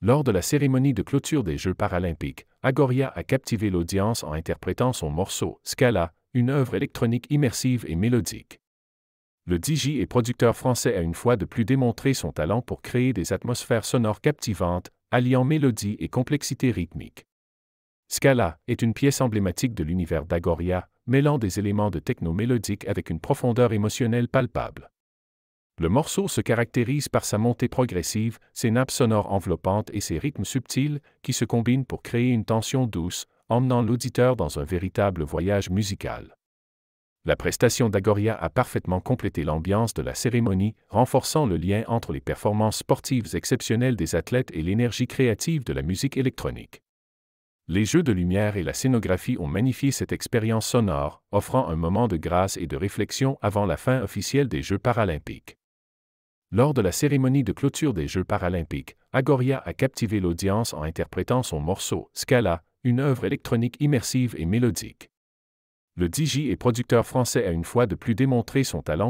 Lors de la cérémonie de clôture des Jeux paralympiques, Agoria a captivé l'audience en interprétant son morceau Scala, une œuvre électronique immersive et mélodique. Le DJ et producteur français a une fois de plus démontré son talent pour créer des atmosphères sonores captivantes, alliant mélodie et complexité rythmique. Scala est une pièce emblématique de l'univers d'Agoria, mêlant des éléments de techno mélodique avec une profondeur émotionnelle palpable. Le morceau se caractérise par sa montée progressive, ses nappes sonores enveloppantes et ses rythmes subtils qui se combinent pour créer une tension douce, emmenant l'auditeur dans un véritable voyage musical. La prestation d'Agoria a parfaitement complété l'ambiance de la cérémonie, renforçant le lien entre les performances sportives exceptionnelles des athlètes et l'énergie créative de la musique électronique. Les jeux de lumière et la scénographie ont magnifié cette expérience sonore, offrant un moment de grâce et de réflexion avant la fin officielle des Jeux paralympiques. Lors de la cérémonie de clôture des Jeux paralympiques, Agoria a captivé l'audience en interprétant son morceau Scala, une œuvre électronique immersive et mélodique. Le DJ et producteur français a une fois de plus démontré son talent